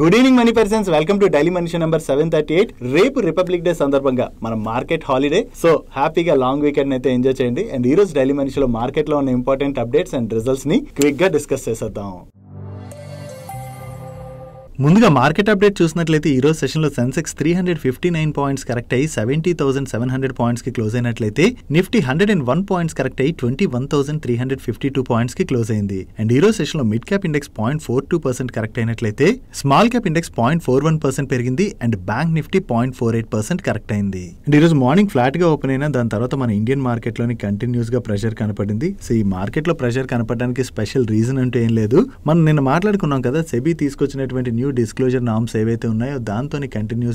good evening money persons welcome to daily మనిషి number seven thirty eight రేపు Republic Day సందర్భంగా మన market holiday so హ్యాపీగా long weekend అయితే ఎంజాయ్ చేయండి అండ్ ఈ రోజు డైలీ మనిషిలో మార్కెట్ లో ఉన్న ఇంపార్టెంట్ అప్డేట్స్ అండ్ రిజల్ట్స్ ని క్విక్ గా డిస్కస్ చేసేద్దాం ముందుగా మార్కెట్ అప్డేట్ చూసినట్లయితే ఈరోజు సెషన్లో Sensex three hundred fifty nine points correct అయ్యి seventy thousand seven hundred points కి క్లోజ్ అయినట్లయితే Nifty hundred and one points correct అయ్యి twenty one thousand three hundred fifty two points కి క్లోజ్ అయింది అండ్ ఈరోజు సెషన్లో mid cap index point four two percent correct అయినట్లయితే small cap index point four one percent పెరిగింది and bank Nifty point four eight percent correct అయింది and ఈరోజు morning flat గా open అయిన దాని తర్వాత మన ఇండియన్ మార్కెట్ లోని కంటిన్యూస్ గా ప్రెషర్ కనపడింది సో ఈ మార్కెట్ లో ప్రెషర్ కనపడడానికి స్పెషల్ రీజన్ అంటూ ఏం లేదు మనం నిన్న మాట్లాడుకున్నాం కదా సెబీ తీసుకొచ్చినటువంటి న్యూ మరియు డిస్క్లోజర్ నామ్స్ ఏవైతే ఉన్నాయో దాంతో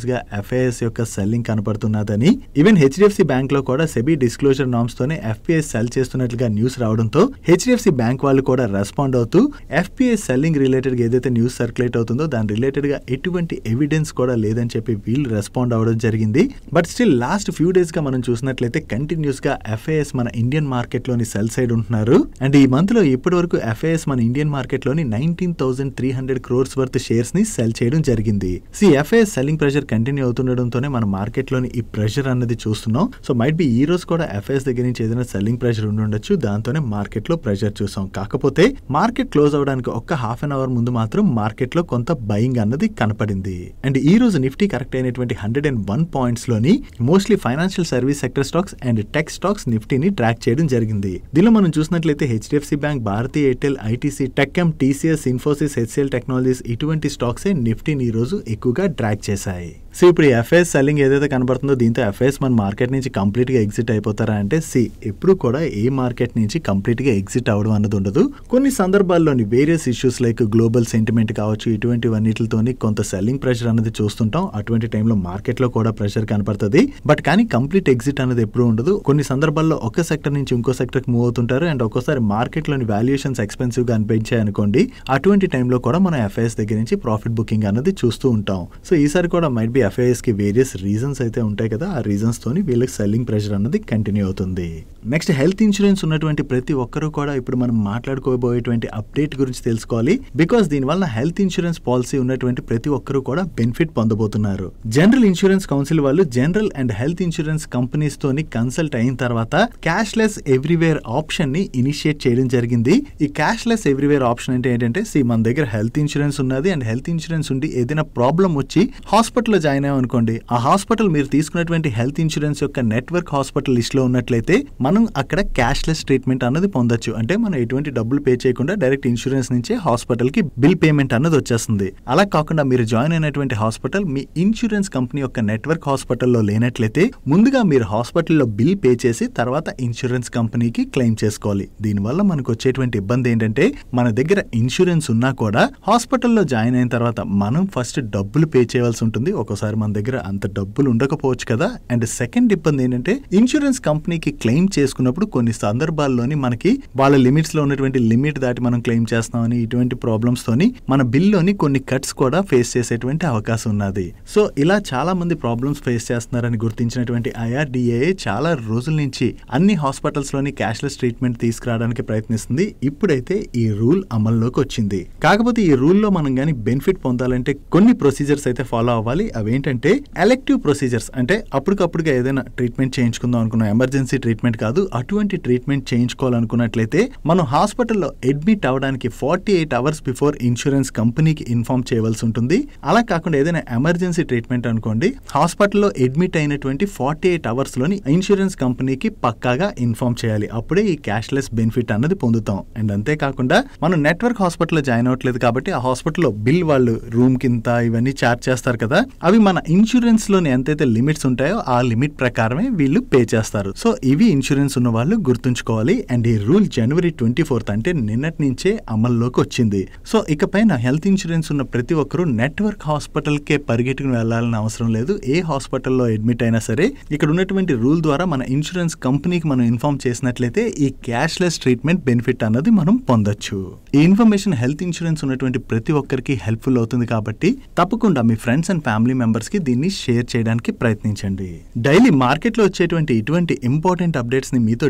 గా ఎఫ్ఐఎస్ యొక్క సెల్లింగ్ కనపడుతున్నదని ఈవెన్ హెచ్డిఎఫ్సి బ్యాంక్ లో కూడా సెబీ డిస్క్లోజర్ నామ్స్ తోనే ఎఫ్పిఎస్ సెల్ చేస్తున్నట్లుగా న్యూస్ రావడంతో హెచ్డిఎఫ్సి బ్యాంక్ వాళ్ళు కూడా రెస్పాండ్ అవుతూ ఎఫ్పిఎస్ సెల్లింగ్ రిలేటెడ్ ఏదైతే న్యూస్ సర్క్యులేట్ అవుతుందో దాని రిలేటెడ్ గా ఎటువంటి ఎవిడెన్స్ కూడా లేదని చెప్పి వీళ్ళు రెస్పాండ్ అవడం జరిగింది but still last few days గా మనం చూసినట్లయితే కంటిన్యూస్ గా ఎఫ్ఐఎస్ మన ఇండియన్ మార్కెట్ లోని సెల్ సైడ్ ఉంటున్నారు అండ్ ఈ మంత్ లో ఇప్పటి వరకు ఎఫ్ఐఎస్ మన ఇండియన్ మార్కెట్ లోని nineteen thousand three hundred crores worth shares ని కంపెనీ సెల్ చేయడం జరిగింది సి ఎఫ్ఐ సెల్లింగ్ ప్రెషర్ కంటిన్యూ అవుతుండడంతోనే మన లోని ఈ ప్రెషర్ అన్నది చూస్తున్నాం సో మైట్ బి ఈ రోజు కూడా ఎఫ్ఐఎస్ దగ్గర నుంచి ఏదైనా సెల్లింగ్ ప్రెషర్ ఉండొచ్చు దాంతోనే మార్కెట్ లో ప్రెషర్ చూసాం కాకపోతే మార్కెట్ క్లోజ్ అవడానికి ఒక్క హాఫ్ అన్ అవర్ ముందు మాత్రం మార్కెట్ లో కొంత బయింగ్ అన్నది కనపడింది అండ్ ఈ రోజు నిఫ్టీ కరెక్ట్ అయినటువంటి హండ్రెడ్ అండ్ వన్ పాయింట్స్ లోని mostly financial service sector stocks and tech stocks నిఫ్టీని ట్రాక్ చేయడం జరిగింది దీనిలో మనం చూసినట్లయితే HDFC Bank Bharti Airtel ITC TechM TCS Infosys HCL Technologies ఇటువంటి స్టాక్స్ స్టాక్సే నిఫ్టీని ఈరోజు ఎక్కువగా డ్రాక్ చేశాయి సో ఇప్పుడు ఎఫ్ఐఎస్ సెల్లింగ్ ఏదైతే కనబడుతుందో దీంతో ఎఫ్ఐఎస్ మన మార్కెట్ నుంచి కంప్లీట్గా ఎగ్జిట్ అయిపోతారా అంటే సి ఎప్పుడు కూడా ఏ మార్కెట్ నుంచి కంప్లీట్గా ఎగ్జిట్ అవ్వడం అన్నది ఉండదు కొన్ని సందర్భాల్లోని various issues like global sentiment కావచ్చు ఇటువంటివన్నిటితోని కొంత సెల్లింగ్ ప్రెషర్ అనేది చూస్తుంటాం అటువంటి టైంలో మార్కెట్లో కూడా ప్రెషర్ కనపడుతుంది బట్ కానీ కంప్లీట్ ఎగ్జిట్ అనేది ఎప్పుడు ఉండదు కొన్ని సందర్భాల్లో ఒక సెక్టర్ నుంచి ఇంకో సెక్టర్కి మూవ్ అవుతుంటారు అండ్ ఒక్కోసారి మార్కెట్లోని వాల్యుయేషన్స్ ఎక్స్పెన్సివ్గా అనిపించాయి అనుకోండి అటువంటి టైంలో కూడా మనం ఎఫ్ఐఎస్ దగ్గర నుంచి ప్రాఫిట్ బుకింగ్ అనేది చూస్తూ ఉంటాం సో ఈసారి కూడా మైట్ బి ఎఫ్ఐఎస్కి వేరియస్ రీజన్స్ అయితే ఉంటాయి కదా ఆ రీజన్స్తోని వీళ్ళకి సెల్లింగ్ ప్రెషర్ అన్నది కంటిన్యూ అవుతుంది నెక్స్ట్ హెల్త్ ఇన్సూరెన్స్ ఉన్నటువంటి ప్రతి ఒక్కరూ కూడా ఇప్పుడు మనం మాట్లాడుకోబోయేటువంటి అప్డేట్ గురించి తెలుసుకోవాలి బికాస్ దీనివల్ల హెల్త్ ఇన్సూరెన్స్ పాలసీ ఉన్నటువంటి ప్రతి ఒక్కరూ కూడా బెనిఫిట్ పొందబోతున్నారు జనరల్ ఇన్సూరెన్స్ కౌన్సిల్ వాళ్ళు general and health insurance companies తోని కన్సల్ట్ అయిన తర్వాత క్యాష్ లెస్ ఎవ్రీవేర్ ఆప్షన్ ని ఇనిషియేట్ చేయడం జరిగింది ఈ క్యాష్ లెస్ ఎవ్రీవేర్ ఆప్షన్ అంటే ఏంటంటే సి మన దగ్గర హెల్త్ ఇన్సూరెన్స్ ఉన్నది అండ్ హెల్త్ ఇన్సూరెన్స్ ఉండి ఏదైనా ప్రాబ్లం వచ్చి హాస్పిటల్లో జాయిన్ అనుకోండి ఆ హాస్పిటల్ మీరు తీసుకున్నటువంటి హెల్త్ ఇన్సూరెన్స్ యొక్క నెట్వర్క్ హాస్పిటల్ లిస్ట్ లో ఉన్నట్లయితే మన మనం అక్కడ క్యాష్లెస్ ట్రీట్మెంట్ అన్నది పొందొచ్చు అంటే మనం ఎటువంటి డబ్బులు పే చేయకుండా డైరెక్ట్ ఇన్సూరెన్స్ హాస్పిటల్ కి బిల్ పేమెంట్ అన్నది వచ్చేస్తుంది అలా కాకుండా మీరు జాయిన్ అయినటువంటి హాస్పిటల్ మీ ఇన్సూరెన్స్ కంపెనీ యొక్క నెట్వర్క్ హాస్పిటల్లో లేనట్లయితే ముందుగా మీరు హాస్పిటల్లో బిల్ పే చేసి తర్వాత ఇన్సూరెన్స్ కంపెనీకి క్లెయిమ్ చేసుకోవాలి దీనివల్ల మనకు వచ్చేటువంటి ఇబ్బంది ఏంటంటే మన దగ్గర ఇన్సూరెన్స్ ఉన్నా కూడా హాస్పిటల్లో జాయిన్ అయిన తర్వాత మనం ఫస్ట్ డబ్బులు పే చేయాల్సి ఉంటుంది ఒక్కోసారి మన దగ్గర అంత డబ్బులు ఉండకపోవచ్చు కదా అండ్ సెకండ్ ఇబ్బంది ఏంటంటే ఇన్సూరెన్స్ కంపెనీకి క్లెయిమ్ చేసి చేసుకున్నప్పుడు కొన్ని సందర్భాల్లోని మనకి వాళ్ళ లిమిట్స్ లో ఉన్నటువంటి లిమిట్ దాటి మనం క్లెయిమ్ చేస్తామని ఇటువంటి ప్రాబ్లమ్స్ తోని మన బిల్లోని కొన్ని కట్స్ కూడా ఫేస్ చేసేటువంటి అవకాశం ఉన్నది సో ఇలా చాలా మంది ప్రాబ్లమ్స్ ఫేస్ చేస్తున్నారని గుర్తించినటువంటి ఐఆర్డిఏ చాలా రోజుల నుంచి అన్ని హాస్పిటల్స్ క్యాష్ క్యాష్లెస్ ట్రీట్మెంట్ తీసుకురావడానికి ప్రయత్నిస్తుంది ఇప్పుడైతే ఈ రూల్ అమల్లోకి వచ్చింది కాకపోతే ఈ రూల్లో మనం కానీ బెనిఫిట్ పొందాలంటే కొన్ని ప్రొసీజర్స్ అయితే ఫాలో అవ్వాలి అవేంటంటే ఎలెక్టివ్ ప్రొసీజర్స్ అంటే అప్పటికప్పుడుగా ఏదైనా ట్రీట్మెంట్ చేయించుకుందాం అనుకున్న ఎమర్జెన్సీ ట్రీట్మెంట్ కాదు కాదు అటువంటి ట్రీట్మెంట్ చేయించుకోవాలనుకున్నట్లయితే మనం హాస్పిటల్లో అడ్మిట్ అవ్వడానికి forty eight hours before insurance కంపెనీకి ఇన్ఫార్మ్ చేయవలసి ఉంటుంది అలా కాకుండా ఏదైనా ఎమర్జెన్సీ ట్రీట్మెంట్ అనుకోండి హాస్పిటల్లో అడ్మిట్ అయినటువంటి ఫార్టీ ఎయిట్ అవర్స్ లోని ఇన్సూరెన్స్ కంపెనీకి పక్కాగా ఇన్ఫార్మ్ చేయాలి అప్పుడే ఈ క్యాష్ లెస్ బెనిఫిట్ అన్నది పొందుతాం అండ్ అంతేకాకుండా మనం నెట్వర్క్ హాస్పిటల్లో జాయిన్ అవ్వట్లేదు కాబట్టి ఆ హాస్పిటల్లో బిల్ వాళ్ళు రూమ్ కింద ఇవన్నీ చార్జ్ చేస్తారు కదా అవి మన ఇన్సూరెన్స్ లోని ఎంతైతే లిమిట్స్ ఉంటాయో ఆ లిమిట్ ప్రకారమే వీళ్ళు పే చేస్తారు సో ఇవి ఇన్సూరెన్స్ ఎక్స్పీరియన్స్ ఉన్న వాళ్ళు గుర్తుంచుకోవాలి అండ్ ఈ రూల్ జనవరి ట్వంటీ ఫోర్త్ అంటే నిన్నటి నుంచే అమల్లోకి వచ్చింది సో ఇకపైన హెల్త్ ఇన్సూరెన్స్ ఉన్న ప్రతి ఒక్కరూ నెట్వర్క్ హాస్పిటల్కే పరిగెట్టుకుని వెళ్లాలని అవసరం లేదు ఏ హాస్పిటల్లో అడ్మిట్ అయినా సరే ఇక్కడ ఉన్నటువంటి రూల్ ద్వారా మన ఇన్సూరెన్స్ కంపెనీకి మనం ఇన్ఫార్మ్ చేసినట్లయితే ఈ క్యాష్లెస్ ట్రీట్మెంట్ బెనిఫిట్ అన్నది మనం పొందొచ్చు ఈ ఇన్ఫర్మేషన్ హెల్త్ ఇన్సూరెన్స్ ఉన్నటువంటి ప్రతి ఒక్కరికి హెల్ప్ఫుల్ అవుతుంది కాబట్టి తప్పకుండా మీ ఫ్రెండ్స్ అండ్ ఫ్యామిలీ మెంబర్స్ కి దీన్ని షేర్ చేయడానికి ప్రయత్నించండి డైలీ మార్కెట్లో వచ్చేటువంటి ఇటువంటి ఇంపార్టెంట్ అప్డేట్స్ ని మీతో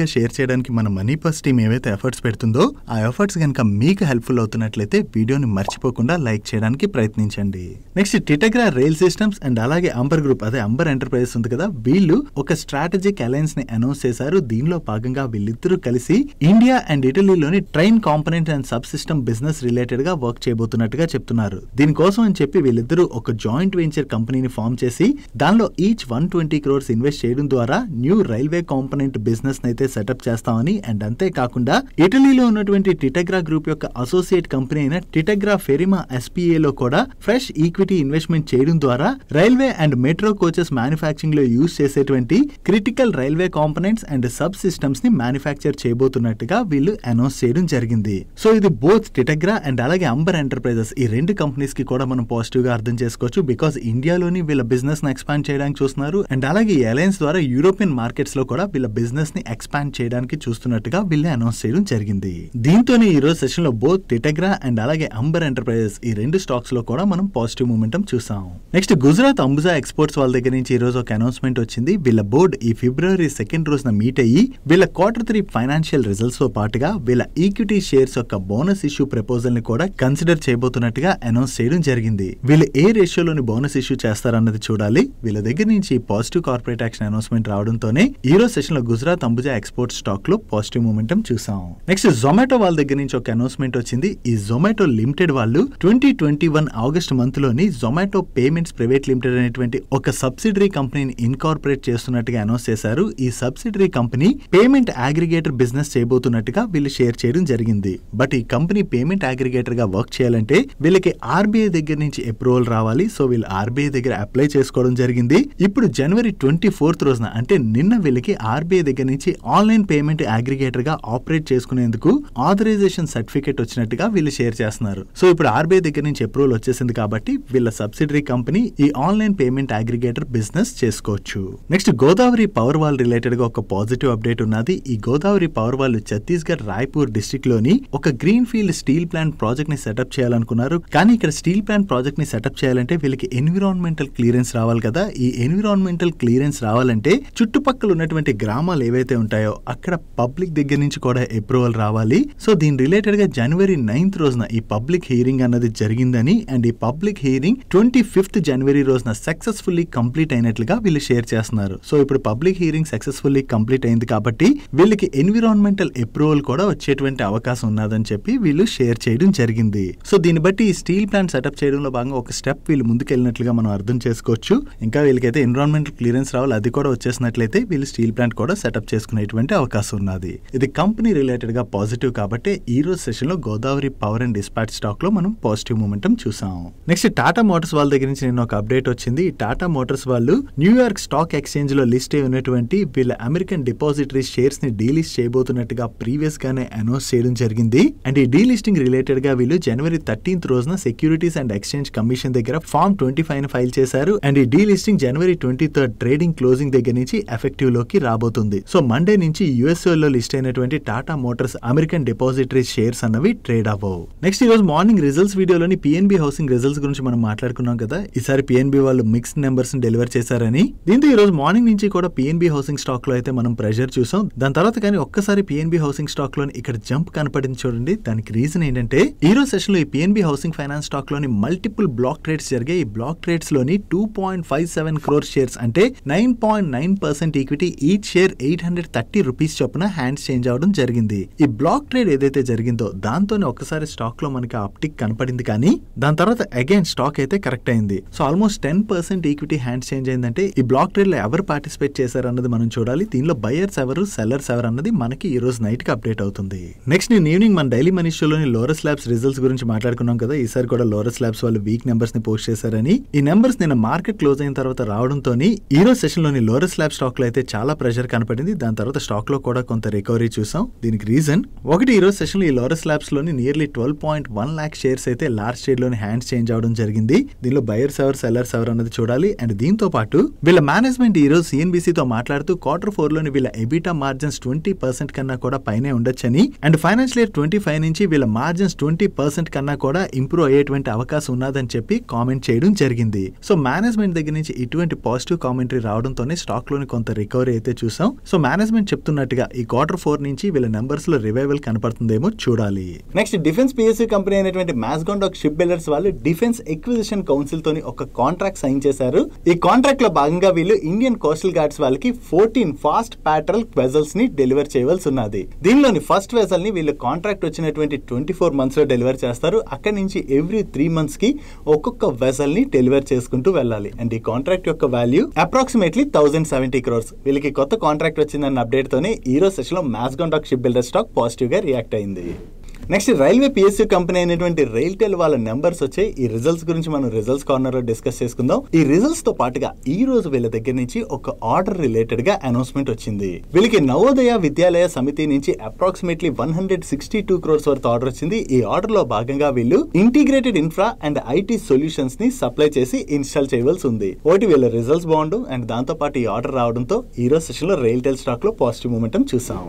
గా షేర్ చేయడానికి మన మనీ పర్స్ టీం ఏవైతే ఎఫర్ట్స్ పెడుతుందో ఆ ఎఫర్ట్స్ కనుక మీకు హెల్ప్ఫుల్ అవుతున్నట్లయితే వీడియోని మర్చిపోకుండా లైక్ చేయడానికి ప్రయత్నించండి next Titagarh Rail Systems and అలాగే అంబర్ గ్రూప్ అదే అంబర్ ఎంటర్ప్రైజెస్ ఉంది కదా వీళ్ళు ఒక స్ట్రాటజిక్ అలయన్స్ ని అనౌన్స్ చేశారు దీనిలో భాగంగా వీళ్ళిద్దరూ కలిసి ఇండియా అండ్ ఇటలీలోని train component and sub system business related గా వర్క్ చేయబోతున్నట్టుగా చెప్తున్నారు దీనికోసం అని చెప్పి వీళ్ళిద్దరూ ఒక జాయింట్ వెంచర్ కంపెనీని ఫామ్ చేసి దానిలో each one twenty crores invest చేయడం ద్వారా new railway comp component business అయితే సెటప్ చేస్తామని అండ్ అంతేకాకుండా ఇటలీలో ఉన్నటువంటి టిటగ్రా గ్రూప్ యొక్క అసోసియేట్ కంపెనీ అయిన టిటగ్రా ఫెరిమా లో కూడా ఫ్రెష్ ఈక్విటీ ఇన్వెస్ట్మెంట్ చేయడం ద్వారా railway and metro coaches manufacturing లో యూజ్ చేసేటువంటి critical railway components and sub systems ని మ్యానుఫ్యాక్చర్ చేయబోతున్నట్టుగా వీళ్ళు అనౌన్స్ చేయడం జరిగింది సో ఇది బోత్ టిటగ్రా అండ్ అలాగే అంబర్ ఎంటర్ప్రైజెస్ ఈ రెండు కంపెనీస్ కి కూడా మనం పాజిటివ్ గా అర్థం చేసుకోవచ్చు బికాస్ ఇండియాలోని వీళ్ళ బిజినెస్ ఎక్స్పాండ్ చేయడానికి చూస్తున్నారు అండ్ అలాగే ఈ ద్వారా యూరోపియన్ మార్కెట్స్ లో కూడా వీళ్ళ బిజినెస్ ని ఎక్స్పాండ్ చేయడానికి చూస్తున్నట్టుగా వీళ్ళే అనౌన్స్ చేయడం జరిగింది దీంతోనే ఈ రోజు సెషన్ లో బోత్ టిటగ్రా అండ్ అలాగే అంబర్ ఎంటర్ప్రైజెస్ ఈ రెండు స్టాక్స్ లో కూడా మనం పాజిటివ్ మూమెంటం చూసాం నెక్స్ట్ గుజరాత్ అంబుజా ఎక్స్పోర్ట్స్ వాళ్ళ దగ్గర నుంచి ఈ రోజు ఒక అనౌన్స్మెంట్ వచ్చింది వీళ్ళ బోర్డు ఈ ఫిబ్రవరి సెకండ్ రోజున మీట్ అయ్యి వీళ్ళ క్వార్టర్ త్రీ ఫైనాన్షియల్ రిజల్ట్స్ తో పాటుగా వీళ్ళ ఈక్విటీ షేర్స్ యొక్క బోనస్ ఇష్యూ ప్రపోజల్ ని కూడా కన్సిడర్ చేయబోతున్నట్టుగా అనౌన్స్ చేయడం జరిగింది వీళ్ళు ఏ రేషియోలోని బోనస్ ఇష్యూ చేస్తారన్నది చూడాలి వీళ్ళ దగ్గర నుంచి పాజిటివ్ కార్పొరేట్ యాక్షన్ అనౌన్స్మెంట్ రావడంతోనే ఈ రోజు సెషన్ లో గుజరాత్ అంబుజా ఎక్స్పోర్ట్ స్టాక్ లో పాజిటివ్ మూమెంటం చూసాం నెక్స్ట్ జొమాటో వాళ్ళ దగ్గర నుంచి ఒక అనౌన్స్మెంట్ వచ్చింది ఈ జొమాటో లిమిటెడ్ వాళ్ళు twenty twenty one August month లోని జొమాటో పేమెంట్స్ ప్రైవేట్ లిమిటెడ్ అనేటువంటి ఒక సబ్సిడరీ కంపెనీని ఇన్కార్పొరేట్ చేస్తున్నట్టుగా అనౌన్స్ చేశారు ఈ subsidiary company payment aggregator business చేయబోతున్నట్టుగా వీళ్ళు షేర్ చేయడం జరిగింది బట్ ఈ కంపెనీ పేమెంట్ అగ్రిగేటర్ గా వర్క్ చేయాలంటే వీళ్ళకి ఆర్బీఐ దగ్గర నుంచి అప్రూవల్ రావాలి సో వీళ్ళు ఆర్బీఐ దగ్గర అప్లై చేసుకోవడం జరిగింది ఇప్పుడు జనవరి ట్వంటీ ఫోర్త్ రోజున అంటే నిన్న వీళ్ళకి ఆర్ ఆర్బీఐ దగ్గర నుంచి ఆన్లైన్ పేమెంట్ గా ఆపరేట్ చేసుకునేందుకు ఆథరైజేషన్ సర్టిఫికేట్ వచ్చినట్టుగా వీళ్ళు షేర్ చేస్తున్నారు సో ఇప్పుడు ఆర్బీఐ దగ్గర నుంచి అప్రూవల్ వచ్చేసింది కాబట్టి వీళ్ళ సబ్సిడరీ కంపెనీ ఈ ఆన్లైన్ పేమెంట్ అగ్రిగేటర్ బిజినెస్ చేసుకోవచ్చు నెక్స్ట్ గోదావరి పవర్ వాల్ రిలేటెడ్ గా ఒక పాజిటివ్ అప్డేట్ ఉన్నది ఈ గోదావరి పవర్ వాల్ ఛత్తీస్గఢ్ రాయ్పూర్ డిస్టిక్ లోని ఒక green field steel plant project ని సెటప్ చేయాలనుకున్నారు కానీ ఇక్కడ స్టీల్ ప్లాంట్ ప్రాజెక్ట్ ని సెటప్ చేయాలంటే వీళ్ళకి ఎన్విరాన్మెంటల్ క్లియరెన్స్ రావాలి కదా ఈ ఎన్విరాన్మెంటల్ క్లియరెన్స్ రావాలంటే చుట్టుపక్కల ఉన్నటువంటి గ్రామాలు ఏవైతే ఉంటాయో అక్కడ పబ్లిక్ దగ్గర నుంచి కూడా అప్రూవల్ రావాలి సో దీని రిలేటెడ్గా జనవరి నైన్త్ రోజున ఈ పబ్లిక్ హియరింగ్ అన్నది జరిగిందని అండ్ ఈ పబ్లిక్ హియరింగ్ ట్వంటీ ఫిఫ్త్ జనవరి రోజున సక్సెస్ఫుల్లీ కంప్లీట్ అయినట్లుగా వీళ్ళు షేర్ చేస్తున్నారు సో ఇప్పుడు పబ్లిక్ హియరింగ్ సక్సెస్ఫుల్లీ కంప్లీట్ అయింది కాబట్టి వీళ్ళకి ఎన్విరాన్మెంటల్ అప్రూవల్ కూడా వచ్చేటువంటి అవకాశం ఉన్నదని చెప్పి వీళ్ళు షేర్ చేయడం జరిగింది సో దీన్ని బట్టి ఈ స్టీల్ ప్లాంట్ సెటప్ చేయడంలో భాగంగా ఒక స్టెప్ వీళ్ళు ముందుకెళ్ళినట్లుగా మనం అర్థం చేసుకోవచ్చు ఇంకా వీళ్ళకైతే ఎన్విరాన్మెంటల్ క్లియరెన్స్ రావాలి అది కూడా వచ్చేసినట్లయితే వీళ్ళు స్టీల్ ప్లాంట్ కూడా సెటప్ చేసుకునేటువంటి అవకాశం ఉన్నది ఇది కంపెనీ రిలేటెడ్ గా పాజిటివ్ కాబట్టి ఈ రోజు సెషన్లో గోదావరి పవర్ అండ్ డిస్పాచ్ లో మనం పాజిటివ్ మూమెంటం చూసాం నెక్స్ట్ టాటా మోటార్స్ వాళ్ళ దగ్గర నుంచి నేను ఒక అప్డేట్ వచ్చింది టాటా మోటార్స్ వాళ్ళు న్యూయార్క్ స్టాక్ ఎక్స్చేంజ్ లో లిస్ట్ అయి ఉన్నటువంటి వీళ్ళ అమెరికన్ డిపాజిటరీ ని డీలిస్ట్ చేయబోతున్నట్టుగా ప్రీవియస్ గానే అనౌన్స్ చేయడం జరిగింది అండ్ ఈ డీలిస్టింగ్ గా వీళ్ళు జనవరి థర్టీన్త్ రోజున సెక్యూరిటీస్ అండ్ ఎక్స్చేంజ్ కమిషన్ దగ్గర ఫామ్ ట్వంటీ ఫైవ్ ఫైల్ చేశారు అండ్ ఈ డీలిస్టింగ్ జనవరి ట్వంటీ థర్డ్ ట్రేడింగ్ క్లోజింగ్ దగ్గర నుంచి ఎఫెక్టివ్ లోకి రాబోతుంది అవుతుంది సో మండే నుంచి యుఎస్ఏలో లిస్ట్ అయినటువంటి Tata Motors American depositary shares అన్నవి ట్రేడ్ అవ్వవు నెక్స్ట్ ఈ రోజు మార్నింగ్ రిజల్ట్స్ వీడియోలోని పిఎన్బి హౌసింగ్ రిజల్ట్స్ గురించి మనం మాట్లాడుకున్నాం కదా ఈసారి పిఎన్బి వాళ్ళు మిక్స్ నెంబర్స్ డెలివర్ చేశారని దీంతో ఈ రోజు మార్నింగ్ నుంచి కూడా పిఎన్బి హౌసింగ్ స్టాక్ లో అయితే మనం ప్రెషర్ చూసాం దాని తర్వాత కానీ ఒక్కసారి పిఎన్బి హౌసింగ్ స్టాక్ లోని ఇక్కడ జంప్ కనపడింది చూడండి దానికి రీజన్ ఏంటంటే ఈ రోజు సెషన్ లో ఈ పిఎన్బి హౌసింగ్ ఫైనాన్స్ స్టాక్ లోని మల్టిపుల్ బ్లాక్ ట్రేడ్స్ జరిగే ఈ బ్లాక్ ట్రేడ్స్ లోని two point five seven crore shares అంటే nine point nine percent equity each share eight hundred thirty rupees చొప్పున హ్యాండ్స్ చేంజ్ అవడం జరిగింది ఈ బ్లాక్ ట్రేడ్ ఏదైతే జరిగిందో దాంతోనే ఒకసారి స్టాక్ లో మనకి ఆప్టిక్ కనపడింది కానీ దాని తర్వాత అగైన్ స్టాక్ అయితే కరెక్ట్ అయింది so almost ten percent equity hands change అయిందంటే ఈ బ్లాక్ ట్రేడ్ లో ఎవరు పార్టిసిపేట్ చేశారు అన్నది మనం చూడాలి దీనిలో బయర్స్ ఎవరు సెల్లర్స్ ఎవరు అన్నది మనకి ఈ రోజు నైట్ కి అప్డేట్ అవుతుంది నెక్స్ట్ నేను ఈవినింగ్ మన డైలీ మనీ షోలోని లోరస్ ల్యాబ్స్ రిజల్ట్స్ గురించి మాట్లాడుకున్నాం కదా ఈసారి కూడా లోరస్ ల్యాబ్స్ వాళ్ళు వీక్ నెంబర్స్ ని పోస్ట్ చేశారని ఈ నెంబర్స్ నేను మార్కెట్ క్లోజ్ అయిన తర్వాత రావడంతో ఈ రోజు సెషన్ లోని లోరస్ ల్యాబ్ స్టాక్ లో అయితే చాలా ప్రెషర్ ప్రెషర్ కనపడింది దాని తర్వాత స్టాక్లో కూడా కొంత రికవరీ చూసాం దీనికి రీజన్ ఒకటి ఈరోజు సెషన్లో ఈ లోరస్ ల్యాబ్స్లోని nearly twelve point one lakh shares అయితే లార్జ్ లోని హ్యాండ్స్ చేంజ్ అవడం జరిగింది దీనిలో బయర్స్ ఎవరు సెల్లర్స్ ఎవరు అన్నది చూడాలి అండ్ దీంతో పాటు వీళ్ళ మేనేజ్మెంట్ ఈరోజు తో మాట్లాడుతూ క్వార్టర్ ఫోర్లోని వీళ్ళ ఎబిటా మార్జిన్స్ ట్వంటీ పర్సెంట్ కన్నా కూడా పైనే ఉండొచ్చని and financial year twenty five నుంచి వీళ్ళ మార్జిన్స్ ట్వంటీ పర్సెంట్ కన్నా కూడా ఇంప్రూవ్ అయ్యేటువంటి అవకాశం ఉన్నదని చెప్పి కామెంట్ చేయడం జరిగింది సో మేనేజ్మెంట్ దగ్గర నుంచి ఇటువంటి పాజిటివ్ కామెంటరీ రావడంతోనే స్టాక్లోని కొంత రికవరీ అయితే చూసి చూసాం సో మేనేజ్మెంట్ చెప్తున్నట్టుగా ఈ క్వార్టర్ ఫోర్ నుంచి వీళ్ళ నెంబర్స్ లో రివైవల్ కనపడుతుందేమో చూడాలి నెక్స్ట్ డిఫెన్స్ పిఎస్సీ కంపెనీ అయినటువంటి మ్యాస్గాన్ షిప్ బిల్డర్స్ వాళ్ళు డిఫెన్స్ ఎక్విజిషన్ కౌన్సిల్ తోని ఒక కాంట్రాక్ట్ సైన్ చేశారు ఈ కాంట్రాక్ట్ లో భాగంగా వీళ్ళు ఇండియన్ కోస్టల్ గార్డ్స్ వాళ్ళకి ఫోర్టీన్ ఫాస్ట్ ప్యాట్రల్ వెజల్స్ ని డెలివర్ చేయవలసి ఉన్నది దీనిలోని ఫస్ట్ వెజల్ ని వీళ్ళు కాంట్రాక్ట్ వచ్చినటువంటి ట్వంటీ ఫోర్ మంత్స్ లో డెలివర్ చేస్తారు అక్కడి నుంచి ఎవ్రీ త్రీ మంత్స్ కి ఒక్కొక్క వెజల్ ని డెలివర్ చేసుకుంటూ వెళ్ళాలి అండ్ ఈ కాంట్రాక్ట్ యొక్క value approximately thousand seventy crores వీళ్ళకి కొత్త కాంట్రాక్ట్ వచ్చిందన్న అప్డేట్తోనే ఈరోజు సెషన్లో లో dock ship builder stock positive గా రియాక్ట్ అయింది నెక్స్ట్ రైల్వే పిఎస్సీ కంపెనీ అయినటువంటి రైల్టెల్ వాళ్ళ నెంబర్స్ వచ్చే ఈ రిజల్ట్స్ గురించి మనం రిజల్ట్స్ కార్నర్ లో డిస్కస్ చేసుకుందాం ఈ రిజల్ట్స్ తో పాటుగా ఈ రోజు వీళ్ళ దగ్గర నుంచి ఒక ఆర్డర్ రిలేటెడ్ గా అనౌన్స్మెంట్ వచ్చింది వీళ్ళకి నవోదయ విద్యాలయ సమితి నుంచి approximately one hundred sixty two crores వరకు ఆర్డర్ వచ్చింది ఈ ఆర్డర్ లో భాగంగా వీళ్ళు integrated infra and IT solutions ని సప్లై చేసి ఇన్స్టాల్ చేయవలసి ఉంది ఒకటి వీళ్ళ రిజల్ట్స్ బాగుండు అండ్ దాంతో పాటు ఈ ఆర్డర్ రావడంతో ఈ రోజు సెషన్ లో రైల్టెల్ స్టాక్ లో పాజిటివ్ మూమెంటం చూసాం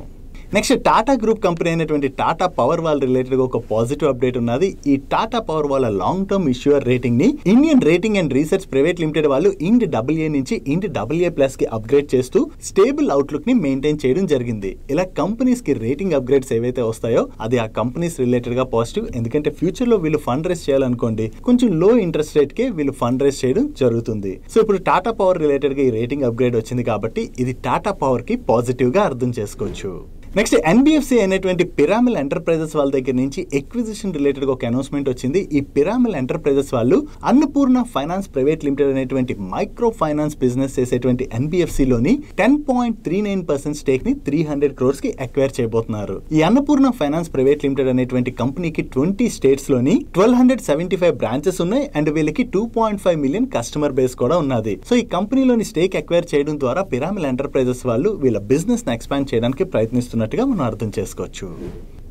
నెక్స్ట్ టాటా గ్రూప్ కంపెనీ అయినటువంటి టాటా పవర్ వాల్ రిలేటెడ్గా ఒక పాజిటివ్ అప్డేట్ ఉన్నది ఈ టాటా పవర్ వాల్ లాంగ్ టర్మ్ ఇష్యూర్ రేటింగ్ని Indian rating and research private limited వాళ్ళు ఇండ్ డబ్ల్యూఏ నుంచి ఇండ్ డబ్ల్యూఏ కి అప్గ్రేడ్ చేస్తూ స్టేబుల్ అవుట్లుక్ని మెయింటైన్ చేయడం జరిగింది ఇలా కంపెనీస్కి రేటింగ్ అప్గ్రేడ్స్ ఏవైతే వస్తాయో అది ఆ కంపెనీస్ రిలేటెడ్గా పాజిటివ్ ఎందుకంటే ఫ్యూచర్లో వీళ్ళు ఫండ్ రేస్ చేయాలనుకోండి కొంచెం లో ఇంట్రెస్ట్ రేట్కే వీళ్ళు ఫండ్ రేస్ చేయడం జరుగుతుంది సో ఇప్పుడు టాటా పవర్ రిలేటెడ్గా ఈ రేటింగ్ అప్గ్రేడ్ వచ్చింది కాబట్టి ఇది టాటా పవర్కి పాజిటివ్గా అర్థం చేసుకోవచ్చు నెక్స్ట్ ఎన్బిఎఫ్సి అనేటువంటి పిరామిల్ ఎంటర్ప్రైజెస్ వాళ్ళ దగ్గర నుంచి ఎక్విజిషన్ రిలేటెడ్ ఒక అనౌన్స్మెంట్ వచ్చింది ఈ పిరామిల్ ఎంటర్ప్రైజెస్ వాళ్ళు అన్నపూర్ణ ఫైనాన్స్ ప్రైవేట్ లిమిటెడ్ అనేటువంటి మైక్రో ఫైనాన్స్ బిజినెస్ చేసేటువంటి లోని ten point three nine percent stake ని త్రీ హండ్రెడ్ క్రోర్స్ కి అక్వైర్ చేయబోతున్నారు ఈ అన్నపూర్ణ ఫైనాన్స్ ప్రైవేట్ లిమిటెడ్ అనేటువంటి కంపెనీకి ట్వంటీ స్టేట్స్ లోని twelve hundred seventy five branches ఉన్నాయి అండ్ వీళ్ళకి two point five million customer base కూడా ఉన్నది సో ఈ కంపెనీలోని స్టేక్ అక్వైర్ చేయడం ద్వారా పిరామిల్ ఎంటర్ప్రైజెస్ వాళ్ళు వీళ్ళ బిజినెస్ ఎక్స్పాండ్ చేయడానికి ప్రయత్నిస్తున్నారు చేస్తున్నట్టుగా మనం అర్థం చేసుకోవచ్చు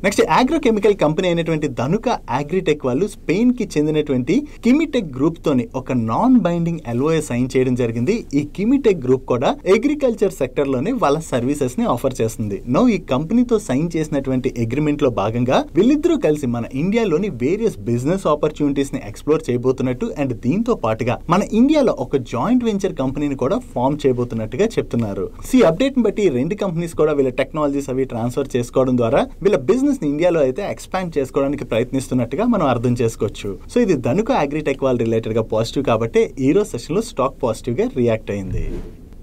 నెక్స్ట్ కెమికల్ కంపెనీ అయినటువంటి ధనుక అగ్రిటెక్ వాళ్ళు స్పెయిన్ కి చెందినటువంటి కిమిటెక్ గ్రూప్ తోని ఒక నాన్ బైండింగ్ ఎల్ఓ సైన్ చేయడం జరిగింది ఈ కిమిటెక్ గ్రూప్ కూడా అగ్రికల్చర్ సెక్టర్ లోనే వాళ్ళ సర్వీసెస్ ని ఆఫర్ చేస్తుంది నో ఈ కంపెనీతో సైన్ చేసినటువంటి అగ్రిమెంట్ లో భాగంగా వీళ్ళిద్దరూ కలిసి మన ఇండియాలోని వేరియస్ బిజినెస్ ఆపర్చునిటీస్ ని ఎక్స్ప్లోర్ చేయబోతున్నట్టు అండ్ దీంతో పాటుగా మన ఇండియాలో ఒక జాయింట్ వెంచర్ కంపెనీని కూడా ఫామ్ చేయబోతున్నట్టుగా చెప్తున్నారు సి అప్డేట్ బట్టి రెండు కంపెనీస్ కూడా వీళ్ళ టెక్నాలజీస్ అవి ట్రాన్స్ఫర్ చేసుకోవడం ద్వారా వీళ్ళ బిజినెస్ ని ఇండియాలో అయితే ఎక్స్పాండ్ చేసుకోవడానికి ప్రయత్నిస్తున్నట్టుగా మనం అర్థం చేసుకోవచ్చు సో ఇది ధనుక అగ్రిటెక్ వాళ్ళ గా పాజిటివ్ కాబట్టి ఈరోజు లో స్టాక్ పాజిటివ్ గా రియాక్ట్ అయింది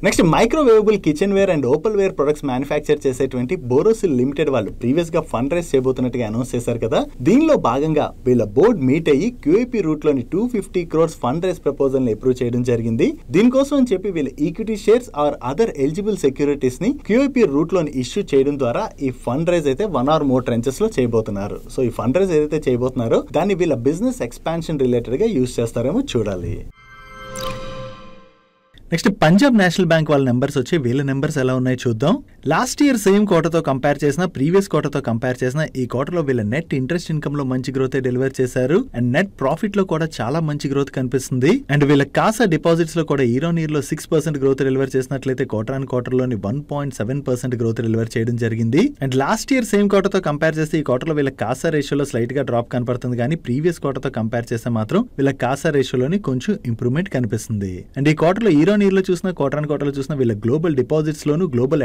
next microwavable kitchen ware and opal ware products manufacture చేసేటువంటి బోరోసిల్ లిమిటెడ్ వాళ్ళు ప్రీవియస్ గా ఫండ్ రైజ్ చేయబోతున్నట్టుగా అనౌన్స్ చేశారు కదా దీనిలో భాగంగా వీళ్ళ బోర్డ్ మీట్ అయ్యి క్యూఏపీ రూట్ లోని two fifty crores fund raise proposal ని అప్రూవ్ చేయడం జరిగింది దీనికోసం అని చెప్పి వీళ్ళ equity shares or other eligible securities ని క్యూఏపీ రూట్ లోని ఇష్యూ చేయడం ద్వారా ఈ ఫండ్ రైజ్ అయితే వన్ ఆర్ మోర్ ట్రెంచెస్ లో చేయబోతున్నారు సో ఈ ఫండ్ రైజ్ ఏదైతే చేయబోతున్నారో దాన్ని వీళ్ళ బిజినెస్ ఎక్స్పాన్షన్ రిలేటెడ్ గా యూస్ చేస్తారేమో చూడాలి నెక్స్ట్ పంజాబ్ నేషనల్ బ్యాంక్ వాళ్ళ నెంబర్స్ వచ్చి వీళ్ళ నెంబర్స్ ఎలా ఉన్నాయో చూద్దాం లాస్ట్ ఇయర్ సేమ్ కోటతో కంపేర్ చేసిన ప్రీవియస్ కోటతో కంపేర్ చేసిన ఈ కోటలో వీళ్ళ నెట్ ఇంట్రెస్ట్ ఇన్కమ్ లో మంచి గ్రోత్ డెలివర్ చేశారు అండ్ నెట్ ప్రాఫిట్ లో కూడా చాలా మంచి గ్రోత్ కనిపిస్తుంది అండ్ వీళ్ళ కాసా డిపాజిట్స్ లో కూడా ఈరో నీర్ లో సిక్స్ పర్సెంట్ గ్రోత్ డెలివర్ చేసినట్లయితే క్వార్టర్ అండ్ క్వార్టర్ లోని one point seven percent growth deliver చేయడం జరిగింది అండ్ లాస్ట్ ఇయర్ సేమ్ కోటతో కంపేర్ చేస్తే ఈ కోటలో వీళ్ళ కాసా రేషియోలో స్లైట్ గా డ్రాప్ కనపడుతుంది కానీ ప్రీవియస్ కోటతో కంపేర్ చేస్తే మాత్రం వీళ్ళ కాసా రేషియోలోని కొంచెం ఇంప్రూవ్మెంట్ కనిపిస్తుంది అండ్ ఈ కోటలో ఈరో ఆన్ ఇయర్లో చూసినా క్వార్టర్ అండ్ క్వార్టర్లో చూసినా వీళ్ళ గ్లోబల్ లోను గ్లోబల్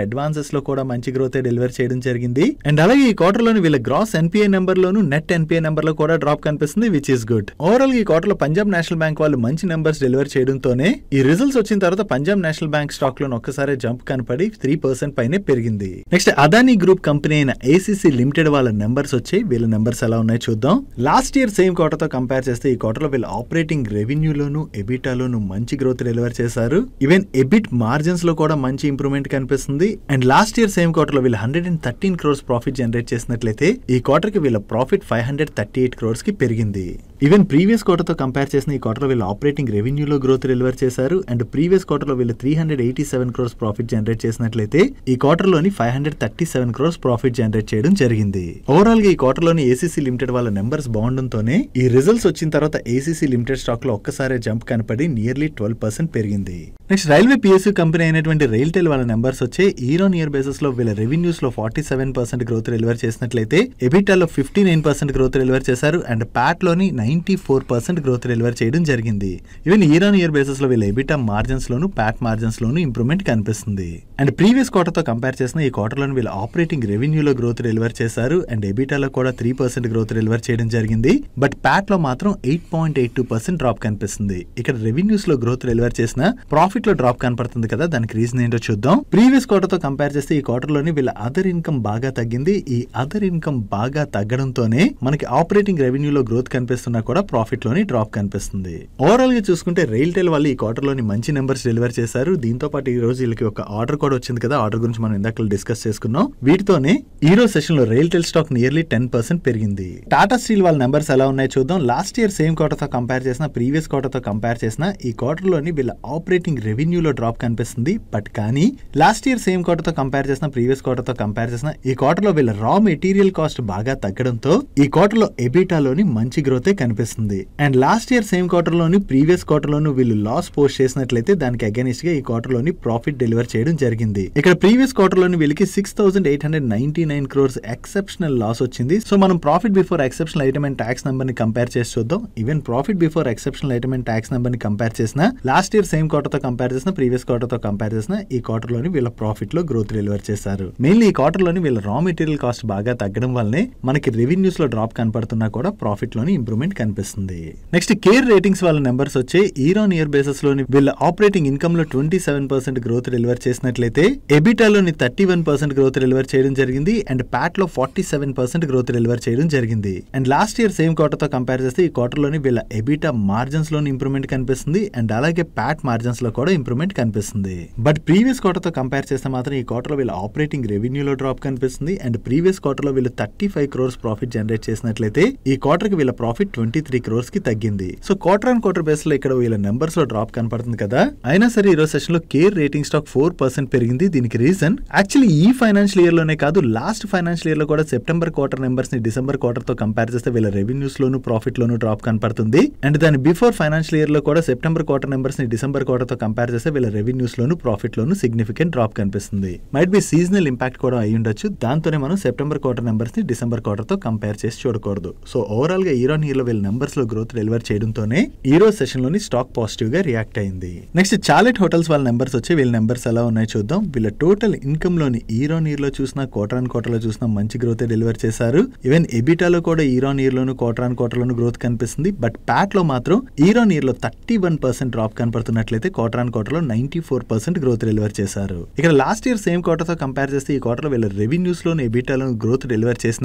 లో కూడా మంచి గ్రోత్ డెలివర్ చేయడం జరిగింది అండ్ అలాగే ఈ క్వార్టర్లోని వీళ్ళ గ్రాస్ ఎన్పిఐ నెంబర్ లోను నెట్ ఎన్పిఐ నెంబర్ లో కూడా డ్రాప్ కనిపిస్తుంది విచ్ ఇస్ గుడ్ ఓవరాల్ ఈ క్వార్టర్లో పంజాబ్ నేషనల్ బ్యాంక్ వాళ్ళు మంచి నెంబర్స్ డెలివర్ చేయడంతోనే ఈ రిజల్ట్స్ వచ్చిన తర్వాత పంజాబ్ నేషనల్ బ్యాంక్ స్టాక్ లో ఒక్కసారి జంప్ కనపడి త్రీ పర్సెంట్ పైనే పెరిగింది నెక్స్ట్ అదానీ గ్రూప్ కంపెనీ అయిన ఏసీసీ లిమిటెడ్ వాళ్ళ నెంబర్స్ వచ్చి వీళ్ళ నెంబర్స్ ఎలా ఉన్నాయో చూద్దాం లాస్ట్ ఇయర్ సేమ్ తో కంపేర్ చేస్తే ఈ లో వీళ్ళ ఆపరేటింగ్ రెవెన్యూ రెవెన్యూలోను ఎబిటాలోను మంచి గ్రోత్ డెలివర్ చేశారు ఈవెన్ ఎబిట్ మార్జిన్స్ లో కూడా మంచి ఇంప్రూవ్మెంట్ కనిపిస్తుంది అండ్ లాస్ట్ ఇయర్ సేమ్ లో వీళ్ళు hundred and thirteen crores profit generate చేసినట్లయితే ఈ క్వార్టర్కి వీళ్ళ profit five hundred thirty eight crores కి పెరిగింది ఈవెన్ ప్రీవియస్ క్వార్టర్తో కంపేర్ చేసిన ఈ క్వార్టర్లో వీళ్ళు ఆపరేటింగ్ రెవెన్యూలో గ్రోత్ డెలివర్ చేశారు అండ్ ప్రీవియస్ క్వార్టర్లో వీళ్ళు three hundred eighty seven crores profit generate చేసినట్లయితే ఈ క్వార్టర్లోని five hundred thirty seven crores profit generate చేయడం జరిగింది ఓవరాల్ గా ఈ క్వార్టర్లోని ఏసీసీ లిమిటెడ్ వాళ్ళ నెంబర్స్ బాగుండంతోనే ఈ రిజల్ట్స్ వచ్చిన తర్వాత ఏసీసీ లిమిటెడ్ స్టాక్ లో ఒక్కసారి జంప్ కనపడి నియర్లీ ట్వెల్వ్ పర్సెంట్ పెరిగింది నెక్స్ట్ రైల్వే పిఎస్యూ కంపెనీ అయినటువంటి రైల్టెల్ వాళ్ళ నెంబర్స్ వచ్చే ఇయర్ ఆన్ ఇయర్ బేసిస్ లో వీళ్ళ రెవెన్యూస్ లో forty seven percent growth deliver చేసినట్లయితే ఎబిటాలో fifty nine percent growth deliver చేశారు అండ్ ప్యాట్ లోని nine ninety four percent growth deliver చేయడం జరిగింది ఈవెన్ ఇయర్ ఆన్ ఇయర్ బేసిస్లో వీళ్ళ ఎబిటా మార్జిన్స్లోను ప్యాట్ మార్జిన్స్లోను ఇంప్రూవ్మెంట్ కనిపిస్తుంది అండ్ ప్రీవియస్ క్వార్టర్తో కంపేర్ చేసిన ఈ క్వార్టర్లోని వీళ్ళ ఆపరేటింగ్ రెవెన్యూలో గ్రోత్ డెలివర్ చేశారు అండ్ ఎబిటాలో కూడా త్రీ పర్సెంట్ గ్రోత్ డెలివర్ చేయడం జరిగింది బట్ లో మాత్రం eight point eight two percent drop కనిపిస్తుంది ఇక్కడ రెవెన్యూస్ లో గ్రోత్ డెలివర్ చేసిన ప్రాఫిట్ లో డ్రాప్ కనపడుతుంది కదా దానికి రీజన్ ఏంటో చూద్దాం ప్రీవియస్ క్వార్టర్తో కంపేర్ చేస్తే ఈ క్వార్టర్లోని వీళ్ళ అదర్ ఇన్కమ్ బాగా తగ్గింది ఈ అదర్ ఇన్కమ్ బాగా తగ్గడంతోనే మనకి ఆపరేటింగ్ రెవెన్యూలో గ్రోత్ కనిపిస్తున్న కూడా ప్రాఫిట్లోని డ్రాప్ కనిపిస్తుంది ఓవరాల్గా చూసుకుంటే రైల్ టెల్ వాళ్ళు ఈ క్వార్టర్లోని మంచి నెంబర్స్ డెలివర్ చేశారు దీంతో పాటు ఈ రోజు వీళ్ళకి ఒక ఆర్డర్ కూడా వచ్చింది కదా ఆర్డర్ గురించి మనం ఇందాక డిస్కస్ చేసుకున్నాం వీటితోనే ఈ రోజు సెషన్ లో RailTel stock nearly ten percent పెరిగింది టాటా స్టీల్ వాళ్ళ నెంబర్స్ ఎలా ఉన్నాయో చూద్దాం లాస్ట్ ఇయర్ సేమ్ క్వార్టర్తో కంపేర్ చేసిన ప్రీవియస్ క్వార్టర్తో కంపేర్ చేసిన ఈ క్వార్టర్లోని వీళ్ళ ఆపరేటింగ్ రెవెన్యూలో డ్రాప్ కనిపిస్తుంది బట్ కానీ లాస్ట్ ఇయర్ సేమ్ క్వార్టర్తో కంపేర్ చేసిన ప్రీవియస్ క్వార్టర్తో కంపేర్ చేసిన ఈ క్వార్టర్లో వీళ్ళ రా మెటీరియల్ కాస్ట్ బాగా తగ్గడంతో ఈ క్వార్టర్లో ఎబిటాలోని మంచి గ్రోతే కనిపిస్తుంది అండ్ లాస్ట్ ఇయర్ సేమ్ క్వార్టర్లోని ప్రీవియస్ క్వార్టర్లోని వీళ్ళు లాస్ పోస్ట్ చేసినట్లయితే దానికి అగైనిస్ట్ గా ఈ క్వార్టర్లోని ప్రాఫిట్ డెలివర్ చేయడం జరిగింది ఇక్కడ ప్రీవియస్ క్వార్టర్లోని వీళ్ళకి six thousand eight hundred ninety nine crores exceptional loss వచ్చింది సో మనం profit before exceptional item and tax number ని కంపేర్ చేసి చూద్దాం even profit before exceptional item and tax number ని కంపేర్ చేసిన లాస్ట్ ఇయర్ సేమ్ క్వార్టర్ తో కంపేర్ చేసిన previous quarter తో కంపేర్ చేసిన ఈ క్వార్టర్ లోని వీళ్ళ ప్రాఫిట్ లో గ్రోత్ డెలివర్ చేశారు మెయిన్లీ ఈ క్వార్టర్ లోని వీళ్ళ రా మెటీరియల్ కాస్ట్ బాగా తగ్గడం వల్లనే మనకి రెవెన్యూస్ లో డ్రాప్ కనపడుతున్నా కూడా ప్రాఫిట్ లోని ఇంప్రూవ్మెంట్ మైనట్ కనిపిస్తుంది నెక్స్ట్ కేర్ రేటింగ్స్ వాళ్ళ నెంబర్స్ వచ్చి ఇయర్ ఆన్ ఇయర్ బేసిస్ లోని వీళ్ళ ఆపరేటింగ్ ఇన్కమ్ లో twenty seven percent growth deliver చేసినట్లయితే ఎబిటాలోని thirty one percent growth deliver చేయడం జరిగింది అండ్ ప్యాట్ లో forty seven percent growth deliver చేయడం జరిగింది and last year same quarter తో కంపేర్ చేస్తే ఈ క్వార్టర్ లోని వీళ్ళ ఎబిటా మార్జిన్స్ లోని ఇంప్రూవ్మెంట్ కనిపిస్తుంది అండ్ అలాగే ప్యాట్ మార్జిన్స్ లో కూడా ఇంప్రూవ్మెంట్ కనిపిస్తుంది బట్ ప్రీవియస్ క్వార్టర్ తో కంపేర్ చేస్తే మాత్రం ఈ క్వార్టర్ లో వీళ్ళ ఆపరేటింగ్ రెవెన్యూ లో డ్రాప్ కనిపిస్తుంది అండ్ ప్రీవియస్ క్వార్టర్ లో వీళ్ళు thirty five crores profit generate చేసినట్లయితే ఈ క్వార్టర్ కి వీళ్ళ ప్రాఫిట్ ట్వంటీ త్రీ క్రోర్స్ కి తగ్గింది so quarter and quarter base లో ఇక్కడ వీళ్ళ నెంబర్స్ లో డ్రాప్ కనపడుతుంది కదా అయినా సరే ఈరోజు సెషన్ లో CARE Rating stock four percent పెరిగింది దీనికి రీజన్ యాక్చువల్లీ ఈ ఫైనాన్షియల్ ఇయర్ లోనే కాదు లాస్ట్ ఫైనాన్షియల్ ఇయర్ లో కూడా సెప్టెంబర్ క్వార్టర్ నెంబర్స్ ని డిసెంబర్ క్వార్టర్ తో కంపేర్ చేస్తే వీళ్ళ రెవెన్యూస్ లోను ప్రాఫిట్ లోను డ్రాప్ కనపడుతుంది అండ్ దాని బిఫోర్ ఫైనాన్షియల్ ఇయర్ లో కూడా సెప్టెంబర్ క్వార్టర్ నెంబర్స్ ని డిసెంబర్ క్వార్టర్ తో కంపేర్ చేస్తే వీళ్ళ రెవెన్యూస్ లోను ప్రాఫిట్ లోను సిగ్నిఫికెంట్ డ్రాప్ కనిపిస్తుంది మైట్ బి సీజనల్ ఇంపాక్ట్ కూడా అయి ఉండొచ్చు దాంతోనే మనం సెప్టెంబర్ క్వార్టర్ నెంబర్స్ ని డిసెంబర్ క్వార్టర్ తో కంపేర్ చేసి చూడకూడదు సో ఓవరాల్ గా ఇయర్ ఇయర్ లో వేల లో గ్రోత్ డెలివర్ చేయడంతోనే ఈ రోజు లోని స్టాక్ పాజిటివ్ గా రియాక్ట్ అయింది నెక్స్ట్ చాలెట్ హోటల్స్ వాళ్ళ నెంబర్స్ వచ్చి వీళ్ళ నెంబర్స్ ఎలా ఉన్నాయి చూద్దాం వీళ్ళ టోటల్ ఇన్కమ్ లోని ఈరాన్ ఇయర్ లో చూసినా క్వార్టర్ అండ్ లో చూసిన మంచి గ్రోత్ డెలివర్ చేశారు ఈవెన్ ఎబిటాలో కూడా ఇయర్ లోను క్వార్టర్ అండ్ లోను గ్రోత్ కనిపిస్తుంది బట్ లో మాత్రం ఇయర్ లో థర్టీ వన్ పర్సెంట్ డ్రాప్ కనపడుతున్నట్లయితే క్వార్టర్ అండ్ లో ninety four percent growth deliver చేశారు ఇక్కడ లాస్ట్ ఇయర్ సేమ్ తో కంపేర్ చేస్తే ఈ క్వార్టర్లో వీళ్ళ రెవెన్యూస్ ఎబిటా ఎబిటాలోను గ్రోత్ డెలివర్ చేసిన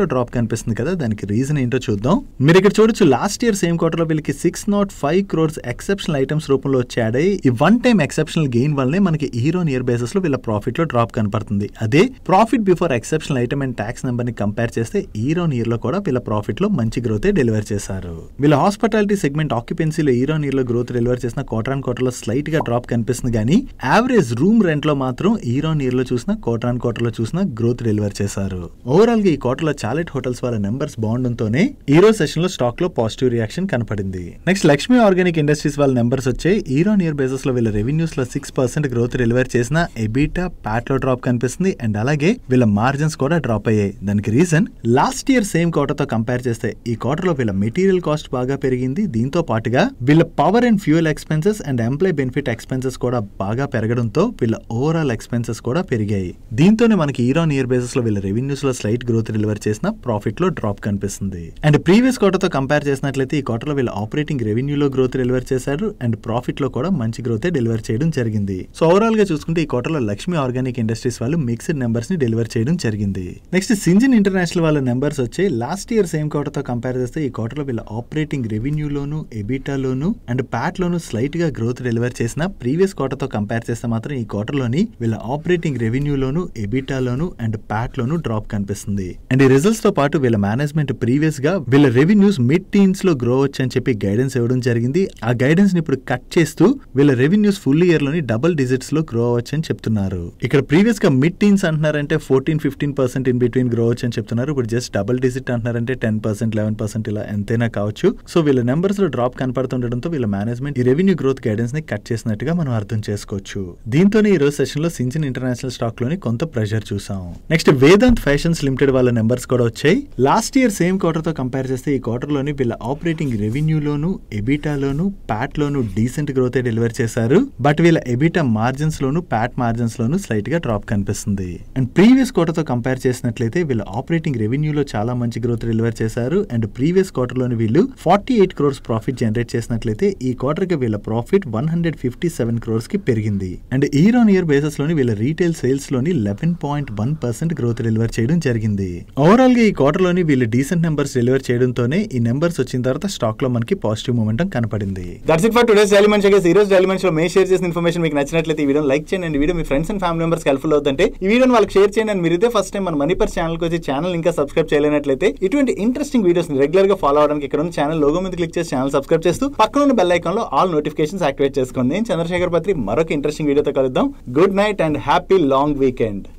లో డ్రాప్ కనిపిస్తుంది కదా దానికి రీజన్ ఏంటో చూద్దాం మీరు ఇక్కడ చూడొచ్చు లాస్ట్ ఇయర్ సేమ్ క్వార్టర్లో వీళ్ళకి six naught five crores exceptional items రూపంలో వచ్చాడే ఈ వన్ టైం ఎక్సెప్షనల్ గెయిన్ వల్లనే మనకి హీరో ఇయర్ బేసిస్ లో వీళ్ళ ప్రాఫిట్ లో డ్రాప్ కనపడుతుంది అదే profit before exceptional item and tax number ని కంపేర్ చేస్తే హీరో ఇయర్ లో కూడా వీళ్ళ ప్రాఫిట్ లో మంచి గ్రోత్ డెలివర్ చేశారు వీళ్ళ హాస్పిటాలిటీ సెగ్మెంట్ ఆక్యుపెన్సీలో హీరో ఇయర్ లో గ్రోత్ డెలివర్ చేసిన క్వార్టర్ అండ్ క్వార్టర్ లో స్లైట్ గా డ్రాప్ కనిపిస్తుంది కానీ యావరేజ్ రూమ్ రెంట్ లో మాత్రం హీరోన్ ఇయర్ లో చూసిన క్వార్టర్ అండ్ క్వార్టర్ లో చూసిన గ్రోత్ డెలివర్ చేశారు ఓవరాల్ గా ఈ క్వార్టర్ లో చాలెట్ హోటల్స్ వాళ్ళ నెంబర్స్ బాగుండంతోనే హీరో సెషన్ లో లో పాజిటివ్ రియాక్షన్ కనపడింది నెక్స్ట్ లక్ష్మీ ఆర్గానిక్ ఇండస్ట్రీస్ వాళ్ళ నెంబర్స్ వచ్చే ఇయర్ ఆన్ ఇయర్ బేసిస్లో వీళ్ళ లో సిక్స్ పర్సెంట్ గ్రోత్ డెలివర్ చేసిన ఎబిటా లో డ్రాప్ కనిపిస్తుంది అండ్ అలాగే వీళ్ళ మార్జిన్స్ కూడా డ్రాప్ అయ్యాయి దానికి రీజన్ లాస్ట్ ఇయర్ సేమ్ తో కంపేర్ చేస్తే ఈ లో వీళ్ళ మెటీరియల్ కాస్ట్ బాగా పెరిగింది దీంతో పాటుగా వీళ్ళ power and fuel expenses and employee benefit expenses కూడా బాగా పెరగడంతో వీళ్ళ ఓవరాల్ ఎక్స్పెన్సెస్ కూడా పెరిగాయి దీంతోనే మనకి ఇయర్ ఆన్ ఇయర్ బేసిస్ లో వీళ్ళ రెవెన్యూస్ లో స్లైట్ గ్రోత్ డెలివర్ చేసిన ప్రాఫిట్ లో డ్రాప్ కనిపిస్తుంది అండ్ ప్రీవియస్ క్వార్టర్ క్వార్టర్తో కంపేర్ చేసినట్లయితే ఈ క్వార్టర్లో వీళ్ళు ఆపరేటింగ్ రెవెన్యూలో గ్రోత్ డెలివర్ చేశారు అండ్ ప్రాఫిట్లో కూడా మంచి గ్రోతే డెలివర్ చేయడం జరిగింది సో ఓవరాల్ గా చూసుకుంటే ఈ క్వార్టర్లో లక్ష్మీ ఆర్గానిక్ ఇండస్ట్రీస్ వాళ్ళు మిక్స్డ్ నెంబర్స్ని డెలివర్ చేయడం జరిగింది నెక్స్ట్ సింజిన్ ఇంటర్నేషనల్ వాళ్ళ నెంబర్స్ వచ్చి లాస్ట్ ఇయర్ సేమ్ క్వార్టర్తో కంపేర్ చేస్తే ఈ క్వార్టర్లో వీళ్ళ ఆపరేటింగ్ రెవెన్యూలోను ఎబిటాలోను అండ్ ప్యాట్ స్లైట్ గా గ్రోత్ డెలివర్ చేసిన ప్రీవియస్ క్వార్టర్తో కంపేర్ చేస్తే మాత్రం ఈ క్వార్టర్లోని వీళ్ళ ఆపరేటింగ్ రెవెన్యూలోను ఎబిటాలోను అండ్ ప్యాట్ లోను డ్రాప్ కనిపిస్తుంది అండ్ ఈ తో పాటు వీళ్ళ మేనేజ్మెంట్ ప్రీవియస్ గా వీళ్ళ రెవెన్యూ రెవెన్యూస్ మిడ్ లో గ్రో అవచ్చు అని చెప్పి గైడెన్స్ ఇవ్వడం జరిగింది ఆ గైడెన్స్ ఇప్పుడు కట్ చేస్తూ వీళ్ళ revenues full year double double లో గ్రో అవచ్చు అని చెప్తున్నారు ఇక్కడ ప్రీవియస్ గా మిడ్ టీన్స్ అంటున్నారంటే fourteen fifteen percent in between grow అవచ్చు అని చెప్తున్నారు ఇప్పుడు జస్ట్ డబల్ డిజిట్ అంటున్నారంటే టెన్ పర్సెంట్ లెవెన్ పర్సెంట్ ఇలా ఎంతైనా కావచ్చు సో వీళ్ళ నెంబర్స్ లో డ్రాప్ కనపడుతుండటంతో వీళ్ళ మేనేజ్మెంట్ ఈ రెవెన్యూ గ్రోత్ గైడెన్స్ ని కట్ చేసినట్టుగా మనం అర్థం చేసుకోవచ్చు దీంతోనే ఈ రోజు సెషన్ లో సింజిన్ ఇంటర్నేషనల్ స్టాక్ లోని కొంత ప్రెషర్ చూసాం నెక్స్ట్ వేదాంత్ ఫ్యాషన్స్ లిమిటెడ్ వాళ్ళ నెంబర్స్ కూడా వచ్చాయి లాస్ట్ ఇయర్ సేమ్ క్వార్టర్తో కంపేర్ చేస్తే ఈ క్వార్టర్లోని వీళ్ళ ఆపరేటింగ్ రెవెన్యూలోను ఎబిటాలోను ప్యాట్లోను డీసెంట్ గ్రోత్ డెలివర్ చేశారు బట్ వీళ్ళ ఎబిటా మార్జిన్స్ లోను ప్యాట్ మార్జిన్స్ లోను స్లైట్ గా డ్రాప్ కనిపిస్తుంది అండ్ ప్రీవియస్ క్వార్టర్తో కంపేర్ చేసినట్లయితే వీళ్ళ ఆపరేటింగ్ రెవెన్యూలో చాలా మంచి గ్రోత్ డెలివర్ చేశారు అండ్ ప్రీవియస్ క్వార్టర్లోని వీళ్ళు forty eight crores profit generate చేసినట్లయితే ఈ క్వార్టర్కి వీళ్ళ profit one hundred fifty seven crores కి పెరిగింది and year on year basis లోని వీళ్ళ రీటైల్ సేల్స్ లోని eleven point one percent growth deliver చేయడం జరిగింది ఓవరాల్ గా ఈ క్వార్టర్ లోని వీళ్ళు డీసెంట్ నెంబర్స్ డెలివర్ చేయడంతోనే కానీ ఈ నెంబర్స్ వచ్చిన తర్వాత స్టాక్ లో మనకి పాజిటివ్ మూమెంట్ కనపడింది that's it for today's elements ఈ రోజు ఎలిమెంట్స్ లో మే షేర్ చేసిన ఇన్ఫర్మేషన్ మీకు నచ్చినట్లయితే ఈ వీడియో లైక్ చేయండి అండ్ వీడియో మీ friends and family members helpful అవుతుంటే ఈ వీడియోని వాళ్ళకి షేర్ చేయండి అండ్ మీరైతే ఫస్ట్ టైం మన మనీపర్ ఛానల్ కి వచ్చి ఛానల్ ఇంకా సబ్స్క్రైబ్ చేయలేనట్లయితే ఇటువంటి ఇంట్రెస్టింగ్ వీడియోస్ రెగ్యులర్ గా ఫాలో అవడానికి ఇక్కడ ఉన్న ఛానల్ లోగో మీద క్లిక్ చేసి ఛానల్ సబ్స్క్రైబ్ చేస్తూ పక్కన ఉన్న బెల్ ఐకాన్ లో ఆల్ నోటిఫికేషన్స్ యాక్టివేట్ చేసుకోండి నేను చంద్రశేఖర్ పత్రి మరొక ఇంట్రెస్టింగ్ వీడియోతో కలుద్దాం good night and happy long weekend